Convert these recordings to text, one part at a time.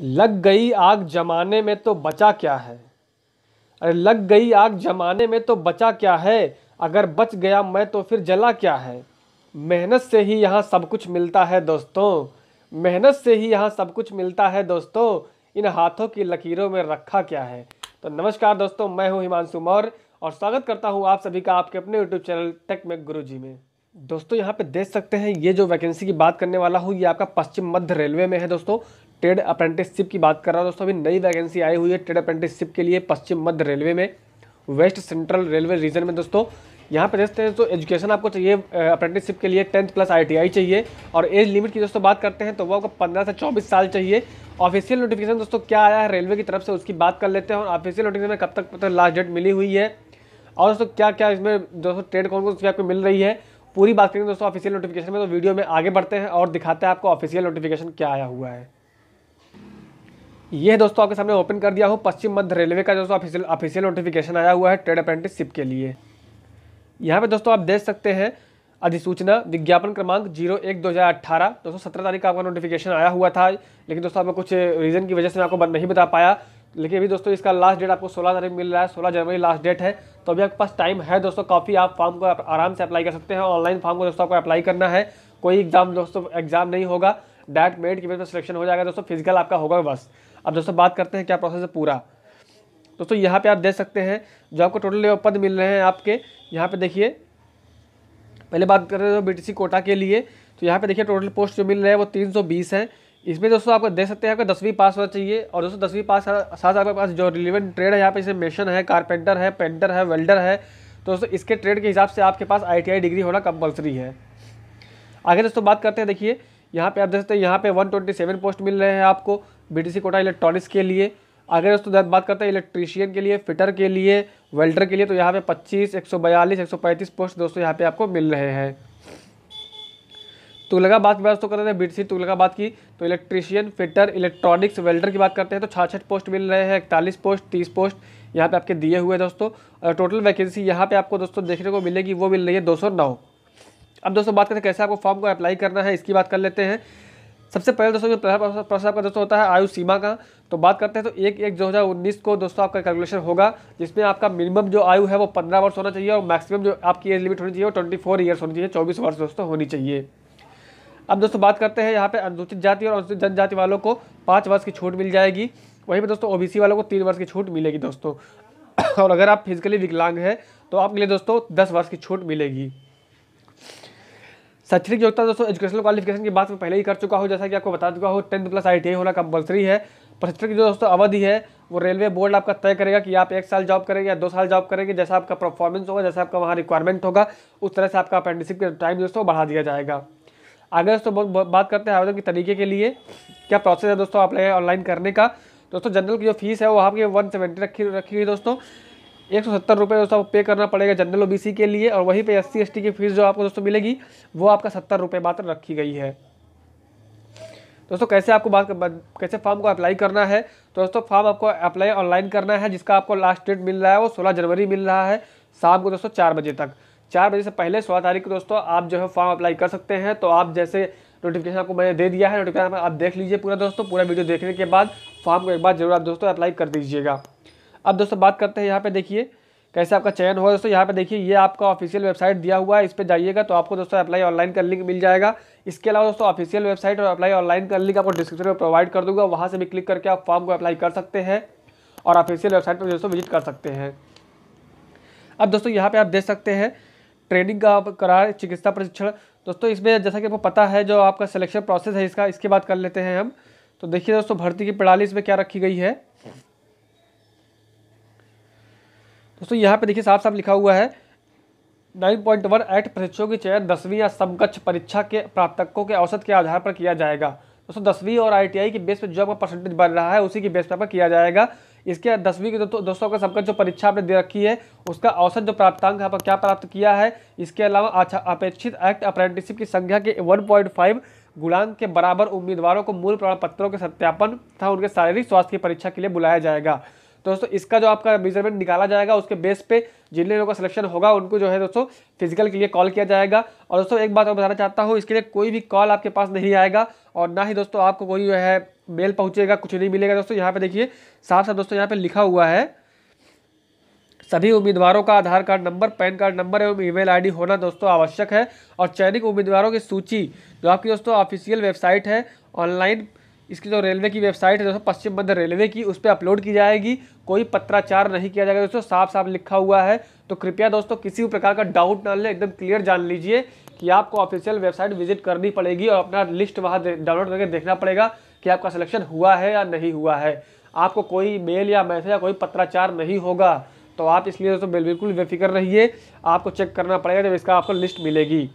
लग गई आग जमाने में तो बचा क्या है अरे लग गई आग जमाने में तो बचा क्या है अगर बच गया मैं तो फिर जला क्या है मेहनत से ही यहाँ सब कुछ मिलता है दोस्तों मेहनत से ही यहाँ सब कुछ मिलता है दोस्तों इन हाथों की लकीरों में रखा क्या है तो नमस्कार दोस्तों मैं हूँ हिमांशु मौर्य और स्वागत करता हूँ आप सभी का आपके अपने यूट्यूब चैनल टेक में गुरु जी में दोस्तों यहाँ पे देख सकते हैं ये जो वैकेंसी की बात करने वाला हूँ ये आपका पश्चिम मध्य रेलवे में है दोस्तों ट्रेड अप्रेंटिसशिप की बात कर रहा हूँ दोस्तों अभी नई वैकेंसी आई हुई है ट्रेड अप्रेंटिसशिप के लिए पश्चिम मध्य रेलवे में वेस्ट सेंट्रल रेलवे रीजन में दोस्तों यहाँ पर देखते हैं तो एजुकेशन आपको चाहिए अप्रेंटिसशिप के लिए टेंथ प्लस आईटीआई चाहिए और एज लिमिट की दोस्तों बात करते हैं तो वो आपको पंद्रह से चौबीस साल चाहिए ऑफिशियल नोटिफिकेशन दोस्तों क्या आया है रेलवे की तरफ से उसकी बात कर लेते हैं और ऑफिशियल नोटिफिकेशन में कब तक मतलब लास्ट डेट मिली हुई है और दोस्तों क्या क्या इसमें दोस्तों ट्रेड कौन कौन सी आपको मिल रही है पूरी बात करेंगे दोस्तों ऑफिशियल नोटिफिकेशन में तो वीडियो में आगे बढ़ते हैं और दिखाते हैं आपको ऑफिशियल नोटिफिकेशन क्या आया हुआ है ये दोस्तों आपके सामने ओपन कर दिया हूँ पश्चिम मध्य रेलवे का दोस्तों ऑफिशियल ऑफिशियल नोटिफिकेशन आया हुआ है ट्रेड अप्रेंटिसशिप के लिए यहाँ पे दोस्तों आप देख सकते हैं अधिसूचना विज्ञापन क्रमांक जीरो एक दो हज़ार अट्ठारह दोस्तों सत्रह तारीख का आपका नोटिफिकेशन आया हुआ था लेकिन दोस्तों आपको कुछ रीज़न की वजह से मैं आपको नहीं बता पाया लेकिन अभी दोस्तों इसका लास्ट डेट आपको सोलह तारीख मिल रहा है सोलह जनवरी लास्ट डेट है तो अभी आपके पास टाइम है दोस्तों काफ़ी आप फॉर्म को आराम से अप्लाई कर सकते हैं ऑनलाइन फॉर्म को दोस्तों आपको अप्लाई करना है कोई एग्ज़ाम दोस्तों एग्ज़ाम नहीं होगा डायरेक्ट मेरिट की बेस पर सिलेक्शन हो जाएगा दोस्तों फिजिकल आपका होगा बस अब दोस्तों बात करते हैं क्या प्रोसेस है पूरा दोस्तों यहाँ पे आप देख सकते हैं जो आपको टोटल पद मिल रहे हैं आपके यहाँ पे देखिए पहले बात कर रहे हो बीटीसी कोटा के लिए तो यहाँ पे देखिए टोटल पोस्ट जो मिल रहे हैं वो 320 हैं इसमें दोस्तों आपको देख सकते हैं आपका दसवीं पास होना चाहिए और दोस्तों दसवीं पास साथ आपके पास जो रिलेवेंट ट्रेड है यहाँ पे जैसे मेशन है कारपेंटर है पेंटर है वेल्डर है तो दोस्तों इसके ट्रेड के हिसाब से आपके पास आई डिग्री होना कंपलसरी है आगे दोस्तों बात करते हैं देखिए यहाँ पे आप देख सकते हैं यहाँ पे 127 पोस्ट मिल रहे हैं आपको बीटीसी कोटा इलेक्ट्रॉनिक्स के लिए अगर दोस्तों बात करते हैं इलेक्ट्रीशियन के लिए फिटर के लिए वेल्डर के लिए तो यहाँ पे 25, 142, 135 पोस्ट दोस्तों यहाँ पे आपको मिल रहे हैं तुलगाबाद की बात दोस्तों करते हैं बीटीसी तुलगाबाद की तो इलेक्ट्रीशियन फिटर इलेक्ट्रॉनिक्स वेल्डर की बात करते हैं तो छाछठ पोस्ट मिल रहे हैं इकतालीस पोस्ट तीस पोस्ट यहाँ पे आपके दिए हुए दोस्तों टोटल वैकेंसी यहाँ पे आपको दोस्तों देखने को मिलेगी वो मिल रही है दो अब दोस्तों बात करते हैं कैसे आपको फॉर्म को अप्लाई करना है इसकी बात कर लेते हैं सबसे पहले दोस्तों जो पहला प्रश्न आपका दोस्तों होता है आयु सीमा का तो बात करते हैं तो एक एक दो हज़ार उन्नीस को दोस्तों आपका कैलकुलेशन होगा जिसमें आपका मिनिमम जो आयु है वो पंद्रह वर्ष होना चाहिए और मैक्सिमम जो आपकी एज लिमिट होनी चाहिए वो ट्वेंटी फोर ईयर्स होनी चाहिए चौबीस वर्ष दोस्तों होनी चाहिए अब दोस्तों बात करते हैं यहाँ पर अनुसूचित जाति और अनुसूचित जनजाति वालों को पाँच वर्ष की छूट मिल जाएगी वहीं पर दोस्तों ओ वालों को तीन वर्ष की छूट मिलेगी दोस्तों और अगर आप फिजिकली विकलांग हैं तो आपके लिए दोस्तों दस वर्ष की छूट मिलेगी शैक्षणिक योग्यता दोस्तों एजुकेशनल क्वालिफिकेशन की बात मैं पहले ही कर चुका हूँ जैसा कि आपको बता चुका हो टेंथ प्लस आई होना कंपलसरी है प्रशिक्षण की जो दोस्तों अवधि है वो रेलवे बोर्ड आपका तय करेगा कि आप एक साल जॉब करेंगे या दो साल जॉब करेंगे जैसा आपका परफॉर्मेंस होगा जैसा आपका वहाँ रिक्वायरमेंट होगा उस तरह से आपका अप्रेंटिसिप का टाइम दोस्तों बढ़ा दिया जाएगा आगे दोस्तों बात करते हैं आवेदन के तरीके के लिए क्या प्रोसेस है दोस्तों आप ऑनलाइन करने का दोस्तों जनरल की जो फीस है वो आपकी वन सेवेंटी रखी रखी हुई दोस्तों एक सौ सत्तर रुपये दोस्तों आपको पे करना पड़ेगा जनरल ओबीसी के लिए और वहीं पे एस सी की फ़ीस जो आपको दोस्तों मिलेगी वो आपका सत्तर रुपये मात्र रखी गई है दोस्तों कैसे आपको बात कैसे फॉर्म को अप्लाई करना है तो दोस्तों फॉर्म आपको अप्लाई ऑनलाइन करना है जिसका आपको लास्ट डेट मिल रहा है वो सोलह जनवरी मिल रहा है शाम को दोस्तों चार बजे तक चार बजे से पहले सोलह तारीख को दोस्तों आप जो है फॉर्म अप्लाई कर सकते हैं तो आप जैसे नोटिफिकेशन आपको मैंने दे दिया है नोटिफिकेशन आप देख लीजिए पूरा दोस्तों पूरा वीडियो देखने के बाद फॉर्म को एक बार जरूर आप दोस्तों अप्लाई कर दीजिएगा अब दोस्तों बात करते हैं यहाँ पे देखिए कैसे आपका चयन होगा दोस्तों यहाँ पे देखिए ये आपका ऑफिशियल वेबसाइट दिया हुआ है इस पर जाइएगा तो आपको दोस्तों अप्लाई ऑनलाइन का लिंक मिल जाएगा इसके अलावा दोस्तों ऑफिशियल वेबसाइट और अप्लाई ऑनलाइन का लिंक आपको डिस्क्रिप्शन में प्रोवाइड कर दूंगा वहाँ से भी क्लिक करके आप फॉर्म को अप्लाई कर सकते हैं और ऑफिशियल वेबसाइट पर दोस्तों विजिट कर सकते हैं अब दोस्तों यहाँ पर आप देख सकते हैं ट्रेनिंग का करार चिकित्सा प्रशिक्षण दोस्तों इसमें जैसा कि आपको पता है जो आपका सिलेक्शन प्रोसेस है इसका इसके बाद कर लेते हैं हम तो देखिए दोस्तों भर्ती की प्रणाली इसमें क्या रखी गई है दोस्तों यहाँ पे देखिए साफ साफ लिखा हुआ है नाइन पॉइंट वन एट परीक्षाओं की चयन दसवीं या समकक्ष परीक्षा के प्राप्तकों के औसत के आधार पर किया जाएगा दोस्तों दसवीं और आईटीआई की बेस पर जो आपका परसेंटेज बन रहा है उसी की बेस पर आपका किया जाएगा इसके दसवीं की दोस्तों का समकक्ष जो परीक्षा आपने दे रखी है उसका औसत जो प्राप्तांक आपका क्या प्राप्त किया है इसके अलावा अच्छा अपेक्षित एक्ट अप्रेंटिसिप की संख्या के फाइव गुणांक के बराबर उम्मीदवारों को मूल प्रमाण पत्रों के सत्यापन तथा उनके शारीरिक स्वास्थ्य की परीक्षा के लिए बुलाया जाएगा दोस्तों इसका जो आपका मेजरमेंट निकाला जाएगा उसके बेस पे जिन लोगों का सिलेक्शन होगा उनको जो है दोस्तों फिजिकल के लिए कॉल किया जाएगा और दोस्तों एक बात और बताना चाहता हूँ इसके लिए कोई भी कॉल आपके पास नहीं आएगा और ना ही दोस्तों आपको कोई जो है मेल पहुँचेगा कुछ नहीं मिलेगा दोस्तों यहाँ पर देखिए साफ साफ दोस्तों यहाँ पर लिखा हुआ है सभी उम्मीदवारों का Aadhaar card number PAN card number एवं ईमेल आईडी होना दोस्तों आवश्यक है और चयनित उम्मीदवारों की सूची जो आपकी दोस्तों ऑफिशियल वेबसाइट है ऑनलाइन इसकी जो रेलवे की वेबसाइट है दोस्तों पश्चिम मध्य रेलवे की उस पर अपलोड की जाएगी कोई पत्राचार नहीं किया जाएगा दोस्तों साफ साफ लिखा हुआ है तो कृपया दोस्तों किसी भी प्रकार का डाउट ना ले एकदम क्लियर जान लीजिए कि आपको ऑफिशियल वेबसाइट विजिट करनी पड़ेगी और अपना लिस्ट वहाँ डाउनलोड करके देखना पड़ेगा कि आपका सिलेक्शन हुआ है या नहीं हुआ है आपको कोई मेल या मैसेज या कोई पत्राचार नहीं होगा तो आप इसलिए दोस्तों बिल्कुल बेफिक्र रहिए आपको चेक करना पड़ेगा जब इसका आपको लिस्ट मिलेगी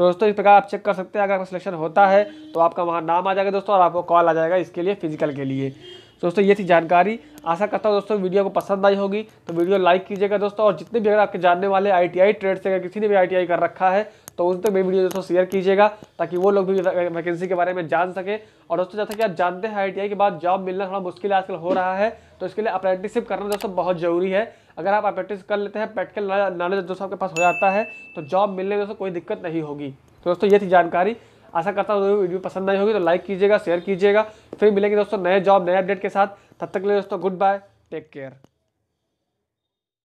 तो दोस्तों इस प्रकार आप चेक कर सकते हैं अगर आपका सिलेक्शन होता है तो आपका वहाँ नाम आ जाएगा दोस्तों और आपको कॉल आ जाएगा इसके लिए फिजिकल के लिए तो दोस्तों ये थी जानकारी आशा करता हूँ दोस्तों वीडियो को पसंद आई होगी तो वीडियो लाइक कीजिएगा दोस्तों और जितने भी अगर आपके जानने वाले आई ट्रेड से अगर किसी ने भी आई कर रखा है तो उन तक मेरी वीडियो दोस्तों शेयर कीजिएगा ताकि वो लोग भी वैकेंसी के बारे में जान सके और दोस्तों जैसा कि आप जानते हैं आई के बाद जॉब मिलना थोड़ा मुश्किल आजकल हो रहा है तो इसके लिए अप्रेंटिसशिप करना दोस्तों बहुत ज़रूरी है अगर आप अप्रेंटिस कर लेते हैं प्रैक्टिकल नॉलेज दोस्तों आपके पास हो जाता है तो जॉब मिलने में दोस्तों कोई दिक्कत नहीं होगी तो दोस्तों ये थी जानकारी आशा करता हूँ वीडियो पसंद नहीं होगी तो लाइक कीजिएगा शेयर कीजिएगा फिर मिलेंगे दोस्तों नए जॉब नए अपडेट के साथ तब तक के लिए दोस्तों गुड बाय टेक केयर